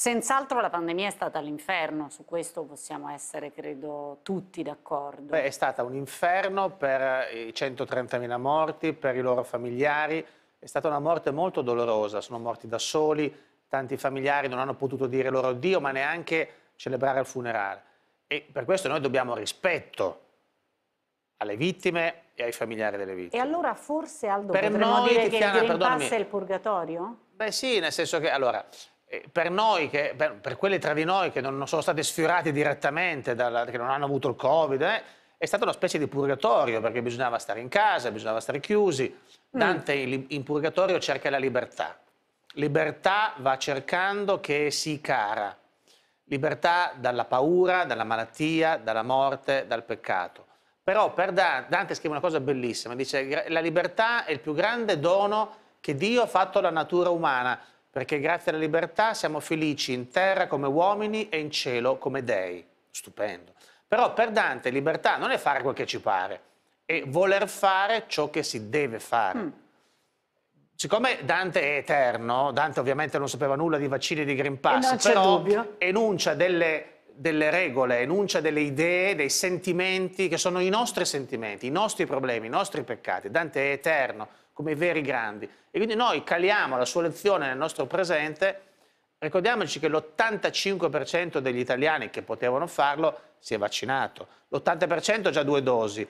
Senz'altro la pandemia è stata l'inferno, su questo possiamo essere, credo, tutti d'accordo. Beh, è stata un inferno per i 130.000 morti, per i loro familiari, è stata una morte molto dolorosa, sono morti da soli, tanti familiari non hanno potuto dire loro addio, ma neanche celebrare il funerale. E per questo noi dobbiamo rispetto alle vittime e ai familiari delle vittime. E allora forse Aldo per potremmo noi, dire Tiziana, che il Green Pass è il purgatorio? Beh sì, nel senso che allora eh, per noi, che, per, per quelle tra di noi che non, non sono state sfiorate direttamente, dalla, che non hanno avuto il Covid, eh, è stata una specie di purgatorio perché bisognava stare in casa, bisognava stare chiusi. Mm. Dante in, in purgatorio cerca la libertà. Libertà va cercando che si cara. Libertà dalla paura, dalla malattia, dalla morte, dal peccato. Però per Dante, Dante scrive una cosa bellissima, dice la libertà è il più grande dono che Dio ha fatto alla natura umana perché grazie alla libertà siamo felici in terra come uomini e in cielo come dei. Stupendo. Però per Dante libertà non è fare quel che ci pare, è voler fare ciò che si deve fare. Mm. Siccome Dante è eterno, Dante ovviamente non sapeva nulla di vaccini e di Green Pass, però enuncia delle delle regole, enuncia delle idee, dei sentimenti che sono i nostri sentimenti, i nostri problemi, i nostri peccati. Dante è eterno, come i veri grandi. E quindi noi caliamo la sua lezione nel nostro presente. Ricordiamoci che l'85% degli italiani che potevano farlo si è vaccinato, l'80% ha già due dosi.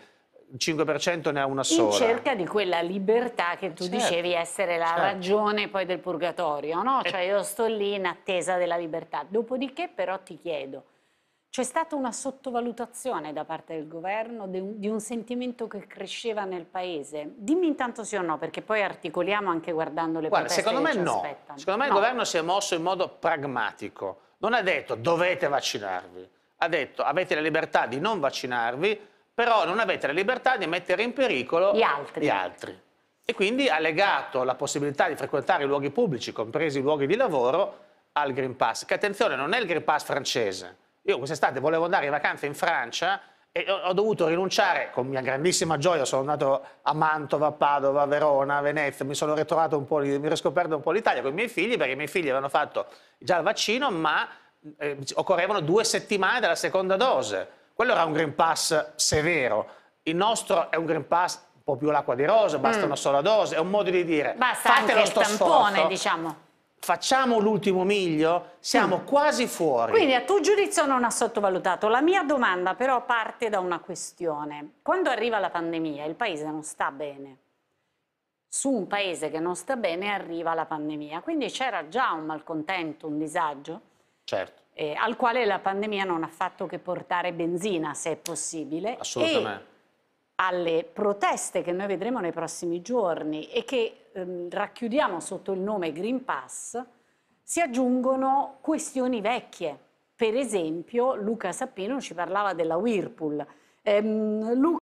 Il 5% ne ha una sola. In cerca di quella libertà che tu certo, dicevi essere la certo. ragione poi del purgatorio, no? Eh. Cioè io sto lì in attesa della libertà. Dopodiché però ti chiedo, c'è stata una sottovalutazione da parte del governo di un, di un, sentimento che cresceva nel paese. Dimmi intanto sì o no, perché poi articoliamo anche guardando le Guarda, secondo me no. Aspettano. Secondo me no. il governo si è mosso in modo pragmatico. Non ha detto dovete vaccinarvi, ha detto avete la libertà di non vaccinarvi, però non avete la libertà di mettere in pericolo gli altri. Gli altri. E quindi ha legato la possibilità di frequentare i luoghi pubblici, compresi i luoghi di lavoro, al Green Pass. Che attenzione, non è il Green Pass francese io quest'estate volevo andare in vacanza in Francia e ho, dovuto rinunciare, con mia grandissima gioia, sono andato a Mantova, a Padova, a Verona, a Venezia, mi sono ritrovato un po', mi riscoperto un po' l'Italia con i miei figli, perché i miei figli avevano fatto già il vaccino, ma eh, occorrevano due settimane dalla seconda dose. Quello era un Green Pass severo. Il nostro è un Green Pass un po' più l'acqua di rosa, basta mm. una sola dose, è un modo di dire. Basta fate anche lo il tampone, sforzo. diciamo facciamo l'ultimo miglio, siamo mm. quasi fuori. Quindi a tuo giudizio non ha sottovalutato. La mia domanda però parte da una questione. Quando arriva la pandemia il paese non sta bene. Su un paese che non sta bene arriva la pandemia. Quindi c'era già un malcontento, un disagio. Certo. Eh, al quale la pandemia non ha fatto che portare benzina, se è possibile. Assolutamente. E alle proteste che noi vedremo nei prossimi giorni e che ehm, racchiudiamo sotto il nome Green Pass, si aggiungono questioni vecchie. Per esempio, Luca Sappino ci parlava della Whirlpool. Ehm,